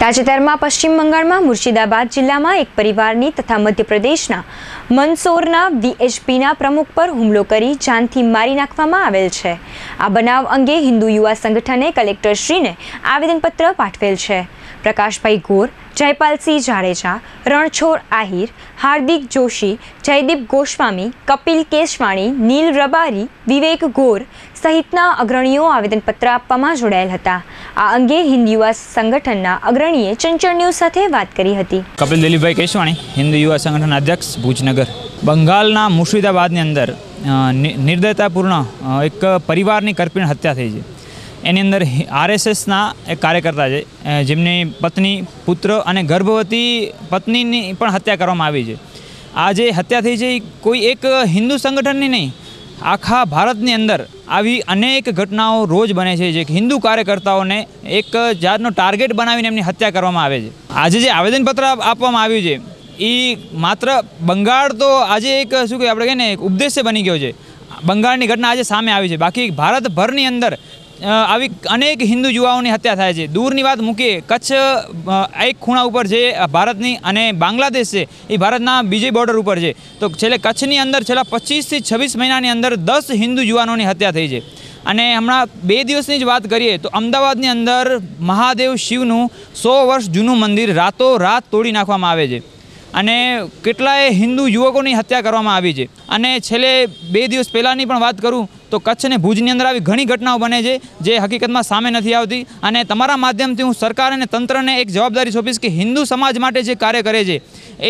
તાજેતરમાં પશ્ચિમ બંગાળમાં મુર્શિદાબાદ જિલ્લામાં એક પરિવારની તથા મધ્યપ્રદેશના મંદસોરના વીએચપીના પ્રમુખ પર હુમલો કરી જાનથી મારી નાખવામાં આવેલ છે આ બનાવ અંગે હિન્દુ યુવા સંગઠને કલેક્ટરશ્રીને આવેદનપત્ર પાઠવેલ છે પ્રકાશભાઈ ગોર જયપાલસિંહ જાડેજા રણછોડ આહિર હાર્દિક જોશી જયદીપ ગોસ્વામી કપિલ કેશવાણી નીલ રબારી વિવેક ગોર સહિતના અગ્રણીઓ આવેદનપત્ર આપવામાં જોડાયેલ હતા આ અંગે હિન્દ યુવા સંગઠનના અગ્રણીએ ચંચળ ન્યૂઝ સાથે વાત કરી હતી કપિલ દિલીપભાઈ કેશવાણી હિન્દુ યુવા સંગઠન અધ્યક્ષ ભુજનગર બંગાળના મુર્શિદાબાદની અંદર નિર્દયતાપૂર્ણ એક પરિવારની કરપીણ હત્યા થઈ છે એની અંદર આરએસએસના એક કાર્યકર્તા છે જેમની પત્ની પુત્ર અને ગર્ભવતી પત્નીની પણ હત્યા કરવામાં આવી છે આ જે હત્યા થઈ છે એ કોઈ એક હિન્દુ સંગઠનની નહીં આખા ભારતની અંદર આવી અનેક ઘટનાઓ રોજ બને છે જે હિન્દુ કાર્યકર્તાઓને એક જાતનો ટાર્ગેટ બનાવીને એમની હત્યા કરવામાં આવે છે આજે જે આવેદનપત્ર આપવામાં આવ્યું છે એ માત્ર બંગાળ તો આજે એક શું કહીએ આપણે કહીએ ને એક ઉપદેશ બની ગયો છે બંગાળની ઘટના આજે સામે આવી છે બાકી ભારતભરની અંદર આવી અનેક હિન્દુ યુવાઓની હત્યા થાય છે દૂરની વાત મૂકીએ કચ્છ એક ખૂણા ઉપર છે ભારતની અને બાંગ્લાદેશ છે એ ભારતના બીજી બોર્ડર ઉપર છે તો છેલ્લે કચ્છની અંદર છેલ્લા પચીસથી છવ્વીસ મહિનાની અંદર દસ હિન્દુ યુવાનોની હત્યા થઈ છે અને હમણાં બે દિવસની જ વાત કરીએ તો અમદાવાદની અંદર મહાદેવ શિવનું સો વર્ષ જૂનું મંદિર રાતો રાત તોડી નાખવામાં આવે છે અને કેટલાય હિન્દુ યુવકોની હત્યા કરવામાં આવી છે અને છેલ્લે બે દિવસ પહેલાંની પણ વાત કરું તો કચ્છ અને ભુજની અંદર આવી ઘણી ઘટનાઓ બને છે જે હકીકતમાં સામે નથી આવતી અને તમારા માધ્યમથી હું સરકાર અને તંત્રને એક જવાબદારી સોંપીશ કે હિન્દુ સમાજ માટે જે કાર્ય કરે છે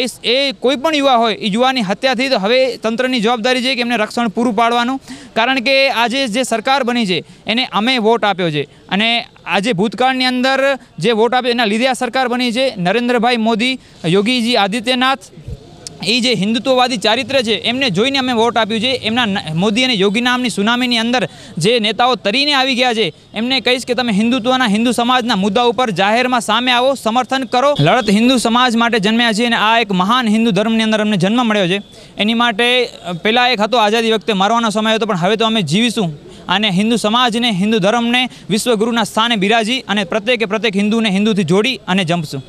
એ એ કોઈપણ યુવા હોય એ યુવાની હત્યાથી તો હવે તંત્રની જવાબદારી છે કે એમને રક્ષણ પૂરું પાડવાનું કારણ કે આજે જે સરકાર બની છે એને અમે વોટ આપ્યો છે અને આજે ભૂતકાળની અંદર જે વોટ આપ્યો એના લીધે આ સરકાર બની છે નરેન્દ્રભાઈ મોદી યોગીજી આદિત્યનાથ એ જે હિન્દુત્વવાદી ચારિત્ર છે એમને જોઈને અમે વોટ આપ્યું છે એમના મોદી અને યોગી નામની સુનામીની અંદર જે નેતાઓ તરીને આવી ગયા છે એમને કહીશ કે તમે હિન્દુત્વના હિન્દુ સમાજના મુદ્દા ઉપર જાહેરમાં સામે આવો સમર્થન કરો લડત હિન્દુ સમાજ માટે જન્મ્યા છે અને આ એક મહાન હિન્દુ ધર્મની અંદર અમને જન્મ મળ્યો છે એની માટે પહેલાં એક હતો આઝાદી વખતે મારવાનો સમય હતો પણ હવે તો અમે જીવીશું અને હિન્દુ સમાજને હિન્દુ ધર્મને વિશ્વગુરુના સ્થાને બિરાજી અને પ્રત્યેકે પ્રત્યેક હિન્દુને હિન્દુથી જોડી અને જંપશું